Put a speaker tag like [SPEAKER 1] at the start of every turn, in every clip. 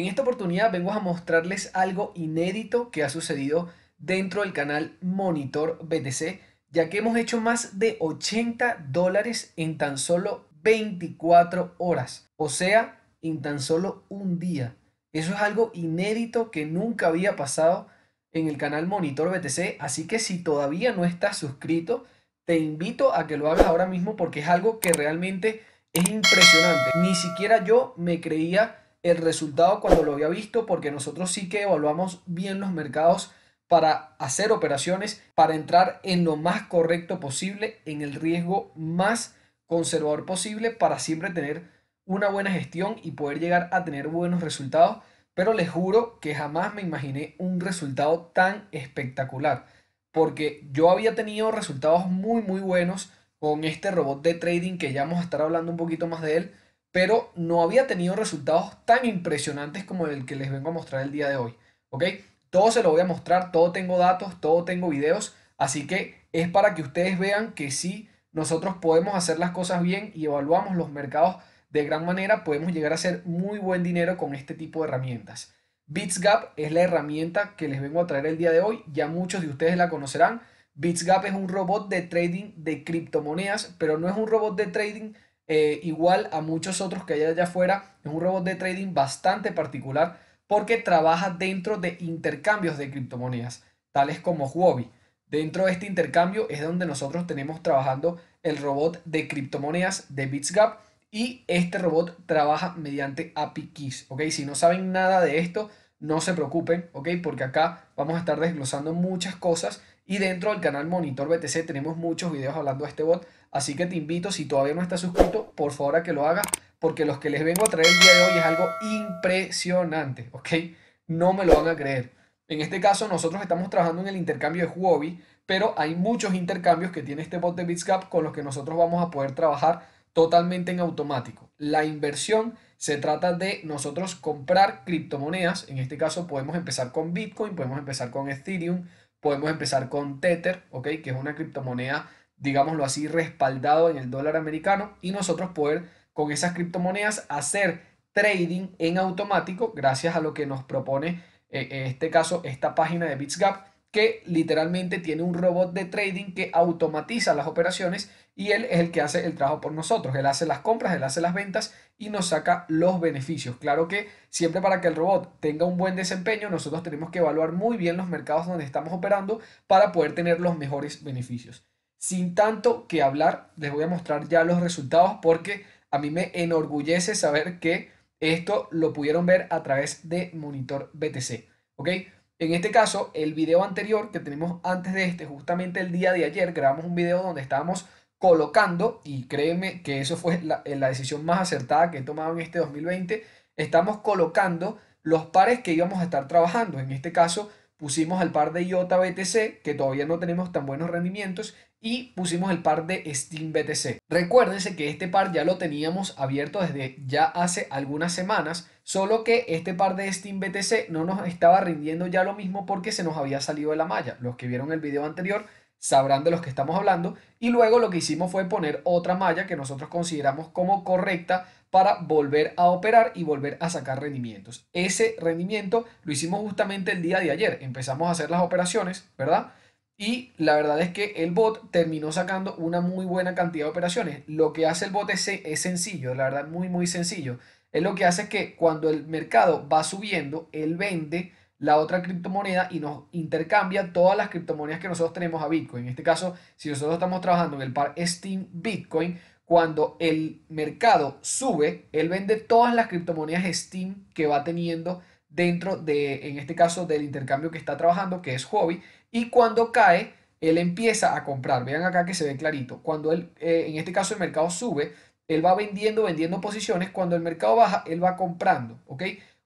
[SPEAKER 1] En esta oportunidad vengo a mostrarles algo inédito que ha sucedido dentro del canal Monitor BTC, ya que hemos hecho más de 80 dólares en tan solo 24 horas, o sea, en tan solo un día. Eso es algo inédito que nunca había pasado en el canal Monitor BTC, así que si todavía no estás suscrito, te invito a que lo hagas ahora mismo porque es algo que realmente es impresionante. Ni siquiera yo me creía el resultado cuando lo había visto, porque nosotros sí que evaluamos bien los mercados para hacer operaciones, para entrar en lo más correcto posible, en el riesgo más conservador posible, para siempre tener una buena gestión y poder llegar a tener buenos resultados. Pero les juro que jamás me imaginé un resultado tan espectacular, porque yo había tenido resultados muy, muy buenos con este robot de trading que ya vamos a estar hablando un poquito más de él pero no había tenido resultados tan impresionantes como el que les vengo a mostrar el día de hoy. ¿Ok? Todo se lo voy a mostrar, todo tengo datos, todo tengo videos, así que es para que ustedes vean que sí, nosotros podemos hacer las cosas bien y evaluamos los mercados de gran manera, podemos llegar a hacer muy buen dinero con este tipo de herramientas. BitsGap es la herramienta que les vengo a traer el día de hoy, ya muchos de ustedes la conocerán. BitsGap es un robot de trading de criptomonedas, pero no es un robot de trading eh, igual a muchos otros que hay allá afuera. Es un robot de trading bastante particular porque trabaja dentro de intercambios de criptomonedas, tales como Huobi. Dentro de este intercambio es donde nosotros tenemos trabajando el robot de criptomonedas de BitsGap y este robot trabaja mediante API keys, ¿ok? Si no saben nada de esto, no se preocupen, ¿ok? Porque acá vamos a estar desglosando muchas cosas y dentro del canal Monitor BTC tenemos muchos videos hablando de este bot, Así que te invito, si todavía no estás suscrito, por favor a que lo hagas, porque los que les vengo a traer el día de hoy es algo impresionante, ¿ok? No me lo van a creer. En este caso, nosotros estamos trabajando en el intercambio de Huobi, pero hay muchos intercambios que tiene este bot de Bitsgap con los que nosotros vamos a poder trabajar totalmente en automático. La inversión se trata de nosotros comprar criptomonedas. En este caso, podemos empezar con Bitcoin, podemos empezar con Ethereum, podemos empezar con Tether, ¿ok? Que es una criptomoneda digámoslo así, respaldado en el dólar americano y nosotros poder con esas criptomonedas hacer trading en automático gracias a lo que nos propone eh, en este caso esta página de BitsGap que literalmente tiene un robot de trading que automatiza las operaciones y él es el que hace el trabajo por nosotros. Él hace las compras, él hace las ventas y nos saca los beneficios. Claro que siempre para que el robot tenga un buen desempeño, nosotros tenemos que evaluar muy bien los mercados donde estamos operando para poder tener los mejores beneficios. Sin tanto que hablar, les voy a mostrar ya los resultados porque a mí me enorgullece saber que esto lo pudieron ver a través de monitor BTC. En este caso, el video anterior que tenemos antes de este, justamente el día de ayer, grabamos un video donde estábamos colocando, y créeme que eso fue la, eh, la decisión más acertada que he tomado en este 2020, estamos colocando los pares que íbamos a estar trabajando. En este caso, pusimos el par de IOTA BTC, que todavía no tenemos tan buenos rendimientos, y pusimos el par de Steam BTC. Recuérdense que este par ya lo teníamos abierto desde ya hace algunas semanas, solo que este par de Steam BTC no nos estaba rindiendo ya lo mismo porque se nos había salido de la malla. Los que vieron el video anterior sabrán de los que estamos hablando. Y luego lo que hicimos fue poner otra malla que nosotros consideramos como correcta para volver a operar y volver a sacar rendimientos. Ese rendimiento lo hicimos justamente el día de ayer. Empezamos a hacer las operaciones, ¿verdad? Y la verdad es que el bot terminó sacando una muy buena cantidad de operaciones. Lo que hace el bot es, es sencillo, la verdad, muy, muy sencillo. Es lo que hace que cuando el mercado va subiendo, él vende la otra criptomoneda y nos intercambia todas las criptomonedas que nosotros tenemos a Bitcoin. En este caso, si nosotros estamos trabajando en el par Steam Bitcoin, cuando el mercado sube, él vende todas las criptomonedas Steam que va teniendo dentro de, en este caso, del intercambio que está trabajando, que es hobby. Y cuando cae, él empieza a comprar. Vean acá que se ve clarito. Cuando él, eh, en este caso, el mercado sube, él va vendiendo, vendiendo posiciones. Cuando el mercado baja, él va comprando, ¿ok?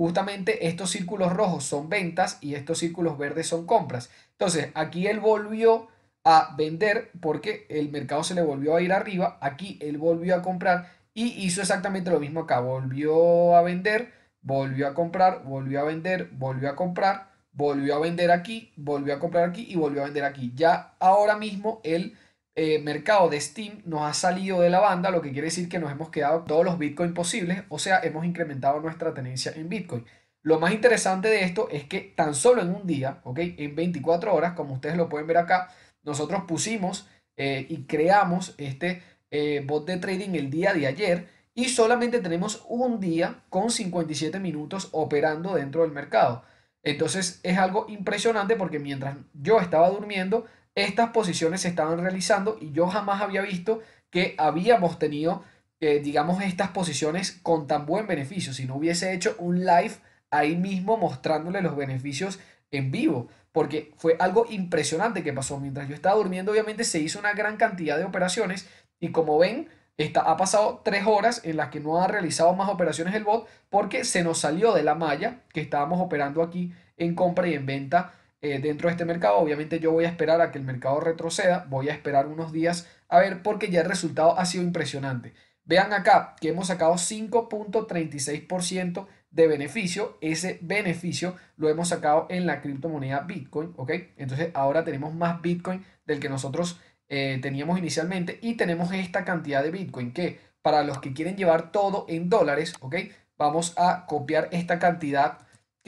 [SPEAKER 1] Justamente estos círculos rojos son ventas y estos círculos verdes son compras. Entonces, aquí él volvió a vender porque el mercado se le volvió a ir arriba. Aquí él volvió a comprar y hizo exactamente lo mismo acá. Volvió a vender, volvió a comprar, volvió a vender, volvió a comprar, volvió a vender aquí, volvió a comprar aquí y volvió a vender aquí. Ya ahora mismo él eh, mercado de Steam nos ha salido de la banda, lo que quiere decir que nos hemos quedado todos los bitcoins posibles, o sea, hemos incrementado nuestra tenencia en Bitcoin. Lo más interesante de esto es que tan solo en un día, ¿ok? En 24 horas, como ustedes lo pueden ver acá, nosotros pusimos eh, y creamos este eh, bot de trading el día de ayer y solamente tenemos un día con 57 minutos operando dentro del mercado. Entonces es algo impresionante porque mientras yo estaba durmiendo, estas posiciones se estaban realizando y yo jamás había visto que habíamos tenido, eh, digamos, estas posiciones con tan buen beneficio. Si no hubiese hecho un live ahí mismo mostrándole los beneficios en vivo, porque fue algo impresionante que pasó. Mientras yo estaba durmiendo, obviamente se hizo una gran cantidad de operaciones y como ven, Está, ha pasado tres horas en las que no ha realizado más operaciones el bot porque se nos salió de la malla que estábamos operando aquí en compra y en venta eh, dentro de este mercado. Obviamente yo voy a esperar a que el mercado retroceda, voy a esperar unos días a ver porque ya el resultado ha sido impresionante. Vean acá que hemos sacado 5.36% de beneficio. Ese beneficio lo hemos sacado en la criptomoneda Bitcoin, ¿ok? Entonces ahora tenemos más Bitcoin del que nosotros eh, teníamos inicialmente y tenemos esta cantidad de Bitcoin que para los que quieren llevar todo en dólares, ¿ok? Vamos a copiar esta cantidad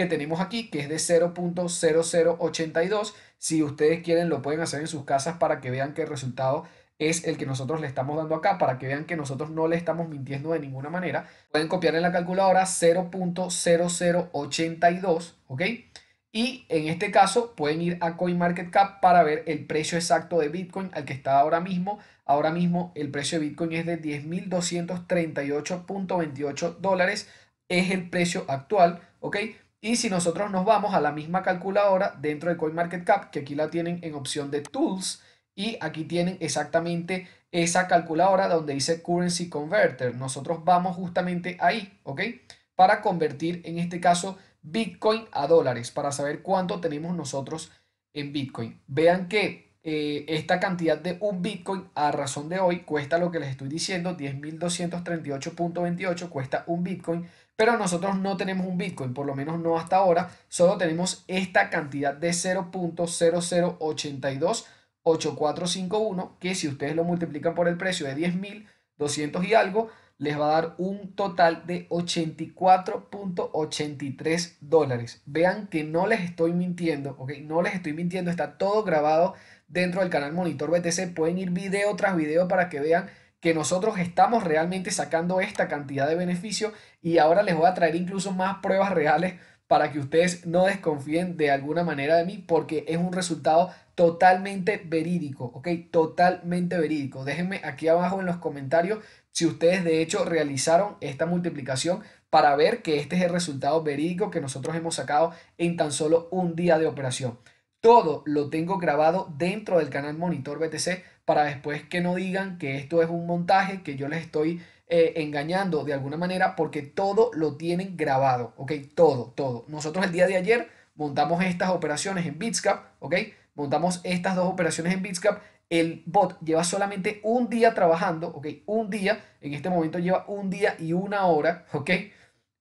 [SPEAKER 1] que tenemos aquí, que es de 0.0082. Si ustedes quieren, lo pueden hacer en sus casas para que vean que el resultado es el que nosotros le estamos dando acá, para que vean que nosotros no le estamos mintiendo de ninguna manera. Pueden copiar en la calculadora 0.0082, ¿ok? Y en este caso pueden ir a CoinMarketCap para ver el precio exacto de Bitcoin al que está ahora mismo. Ahora mismo el precio de Bitcoin es de 10.238.28 dólares. Es el precio actual, ¿ok? Y si nosotros nos vamos a la misma calculadora dentro de CoinMarketCap, que aquí la tienen en opción de Tools, y aquí tienen exactamente esa calculadora donde dice Currency Converter. Nosotros vamos justamente ahí, ¿ok? Para convertir, en este caso, Bitcoin a dólares, para saber cuánto tenemos nosotros en Bitcoin. Vean que eh, esta cantidad de un Bitcoin a razón de hoy cuesta lo que les estoy diciendo, 10.238.28 cuesta un Bitcoin, pero nosotros no tenemos un Bitcoin, por lo menos no hasta ahora, solo tenemos esta cantidad de 0.00828451, que si ustedes lo multiplican por el precio de 10.200 y algo, les va a dar un total de 84.83 dólares. Vean que no les estoy mintiendo, No les estoy mintiendo, está todo grabado dentro del canal Monitor BTC. Pueden ir video tras video para que vean que nosotros estamos realmente sacando esta cantidad de beneficio y ahora les voy a traer incluso más pruebas reales para que ustedes no desconfíen de alguna manera de mí porque es un resultado totalmente verídico, ¿ok? Totalmente verídico. Déjenme aquí abajo en los comentarios si ustedes de hecho realizaron esta multiplicación para ver que este es el resultado verídico que nosotros hemos sacado en tan solo un día de operación. Todo lo tengo grabado dentro del canal Monitor BTC para después que no digan que esto es un montaje, que yo les estoy eh, engañando de alguna manera, porque todo lo tienen grabado, ¿ok? Todo, todo. Nosotros el día de ayer montamos estas operaciones en Bitscap, ¿ok? Montamos estas dos operaciones en Bitscap. El bot lleva solamente un día trabajando, ¿ok? Un día, en este momento lleva un día y una hora, ¿ok?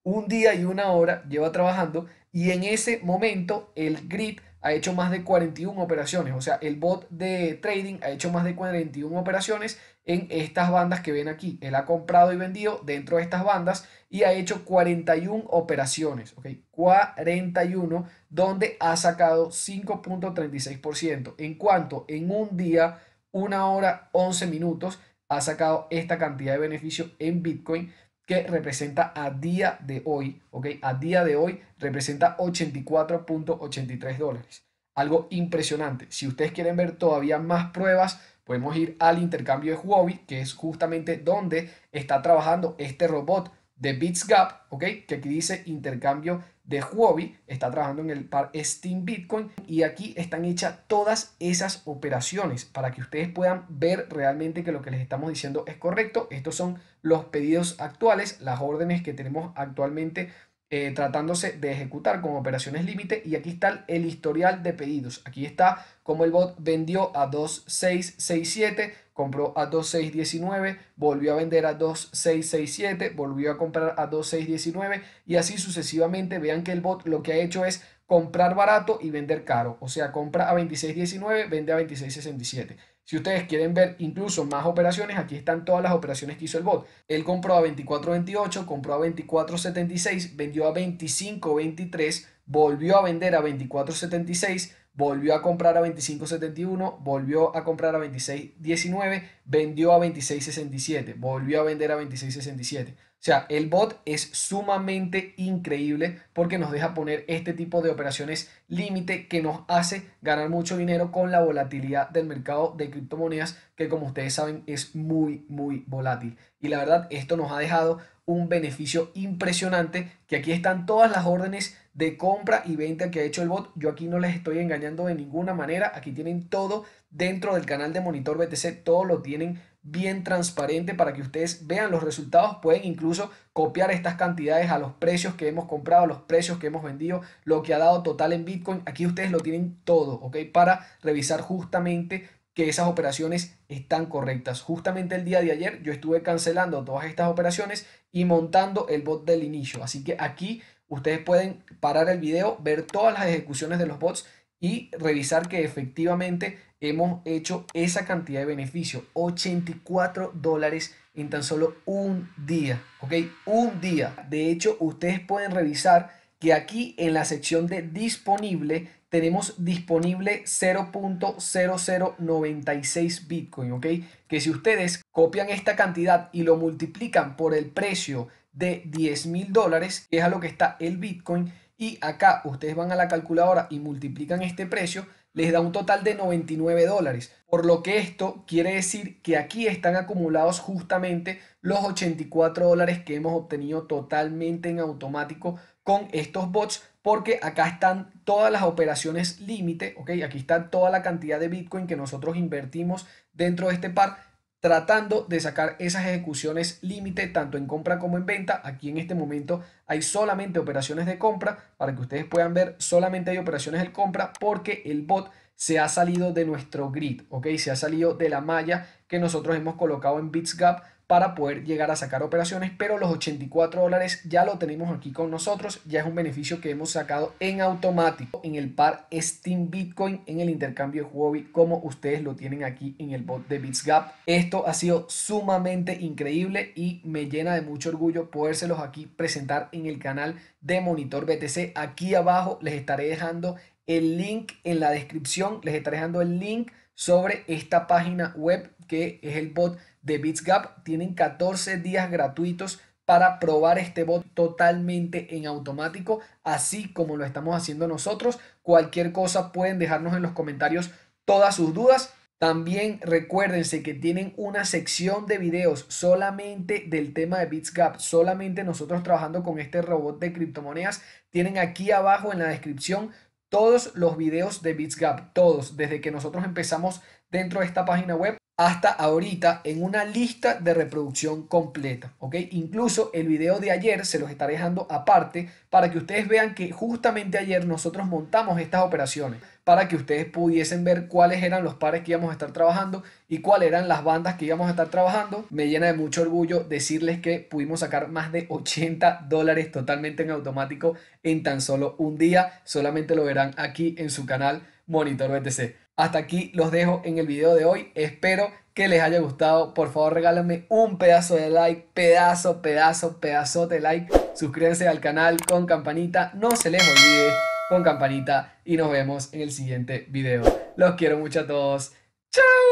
[SPEAKER 1] Un día y una hora lleva trabajando y en ese momento el grid ha hecho más de 41 operaciones. O sea, el bot de trading ha hecho más de 41 operaciones en estas bandas que ven aquí. Él ha comprado y vendido dentro de estas bandas y ha hecho 41 operaciones. ¿ok? 41, donde ha sacado 5.36%. En cuanto en un día, una hora, 11 minutos, ha sacado esta cantidad de beneficio en Bitcoin que representa a día de hoy, ¿ok? A día de hoy representa 84.83 dólares. Algo impresionante. Si ustedes quieren ver todavía más pruebas, podemos ir al intercambio de Huobi, que es justamente donde está trabajando este robot de Bitsgap, Gap, ¿ok? Que aquí dice intercambio de Huobi, está trabajando en el par Steam Bitcoin y aquí están hechas todas esas operaciones para que ustedes puedan ver realmente que lo que les estamos diciendo es correcto. Estos son los pedidos actuales, las órdenes que tenemos actualmente eh, tratándose de ejecutar con operaciones límite y aquí está el historial de pedidos. Aquí está cómo el bot vendió a 2667, compró a 2619, volvió a vender a 2667, volvió a comprar a 2619 y así sucesivamente. Vean que el bot lo que ha hecho es comprar barato y vender caro. O sea, compra a 2619, vende a 2667. Si ustedes quieren ver incluso más operaciones, aquí están todas las operaciones que hizo el bot. Él compró a 24.28, compró a 24.76, vendió a 25.23, volvió a vender a 24.76, volvió a comprar a 25.71, volvió a comprar a 26.19, vendió a 26.67, volvió a vender a 26.67. O sea, el bot es sumamente increíble porque nos deja poner este tipo de operaciones límite que nos hace ganar mucho dinero con la volatilidad del mercado de criptomonedas que como ustedes saben es muy muy volátil. Y la verdad, esto nos ha dejado un beneficio impresionante, que aquí están todas las órdenes de compra y venta que ha hecho el bot. Yo aquí no les estoy engañando de ninguna manera, aquí tienen todo dentro del canal de Monitor BTC, todo lo tienen bien transparente para que ustedes vean los resultados. Pueden incluso copiar estas cantidades a los precios que hemos comprado, a los precios que hemos vendido, lo que ha dado total en Bitcoin. Aquí ustedes lo tienen todo, ¿ok? Para revisar justamente que esas operaciones están correctas. Justamente el día de ayer yo estuve cancelando todas estas operaciones y montando el bot del inicio. Así que aquí ustedes pueden parar el video, ver todas las ejecuciones de los bots y revisar que efectivamente hemos hecho esa cantidad de beneficio. 84 dólares en tan solo un día. ¿Ok? Un día. De hecho, ustedes pueden revisar que aquí en la sección de disponible tenemos disponible 0.0096 Bitcoin, ¿ok? Que si ustedes copian esta cantidad y lo multiplican por el precio de 10 mil dólares, que es a lo que está el Bitcoin, y acá ustedes van a la calculadora y multiplican este precio, les da un total de 99 dólares. Por lo que esto quiere decir que aquí están acumulados justamente los 84 dólares que hemos obtenido totalmente en automático con estos bots porque acá están todas las operaciones límite, ¿ok? Aquí está toda la cantidad de Bitcoin que nosotros invertimos dentro de este par, tratando de sacar esas ejecuciones límite tanto en compra como en venta. Aquí en este momento hay solamente operaciones de compra, para que ustedes puedan ver, solamente hay operaciones de compra porque el bot se ha salido de nuestro grid, ¿ok? Se ha salido de la malla que nosotros hemos colocado en BitsGap para poder llegar a sacar operaciones, pero los 84 dólares ya lo tenemos aquí con nosotros, ya es un beneficio que hemos sacado en automático en el par Steam Bitcoin en el intercambio Huobi como ustedes lo tienen aquí en el bot de BitsGap. Esto ha sido sumamente increíble y me llena de mucho orgullo podérselos aquí presentar en el canal de Monitor BTC. Aquí abajo les estaré dejando el link en la descripción, les estaré dejando el link sobre esta página web que es el bot de Bitsgap tienen 14 días gratuitos para probar este bot totalmente en automático, así como lo estamos haciendo nosotros. Cualquier cosa pueden dejarnos en los comentarios todas sus dudas. También recuérdense que tienen una sección de videos solamente del tema de BitsGap, solamente nosotros trabajando con este robot de criptomonedas. Tienen aquí abajo en la descripción todos los videos de BitsGap, todos, desde que nosotros empezamos dentro de esta página web hasta ahorita en una lista de reproducción completa, ¿ok? Incluso el video de ayer se los estaré dejando aparte para que ustedes vean que justamente ayer nosotros montamos estas operaciones para que ustedes pudiesen ver cuáles eran los pares que íbamos a estar trabajando y cuáles eran las bandas que íbamos a estar trabajando. Me llena de mucho orgullo decirles que pudimos sacar más de 80 dólares totalmente en automático en tan solo un día. Solamente lo verán aquí en su canal Monitor BTC. Hasta aquí los dejo en el video de hoy. Espero que les haya gustado. Por favor, regálenme un pedazo de like, pedazo, pedazo, pedazo de like. Suscríbanse al canal con campanita. No se les olvide con campanita. Y nos vemos en el siguiente video. Los quiero mucho a todos. ¡Chao!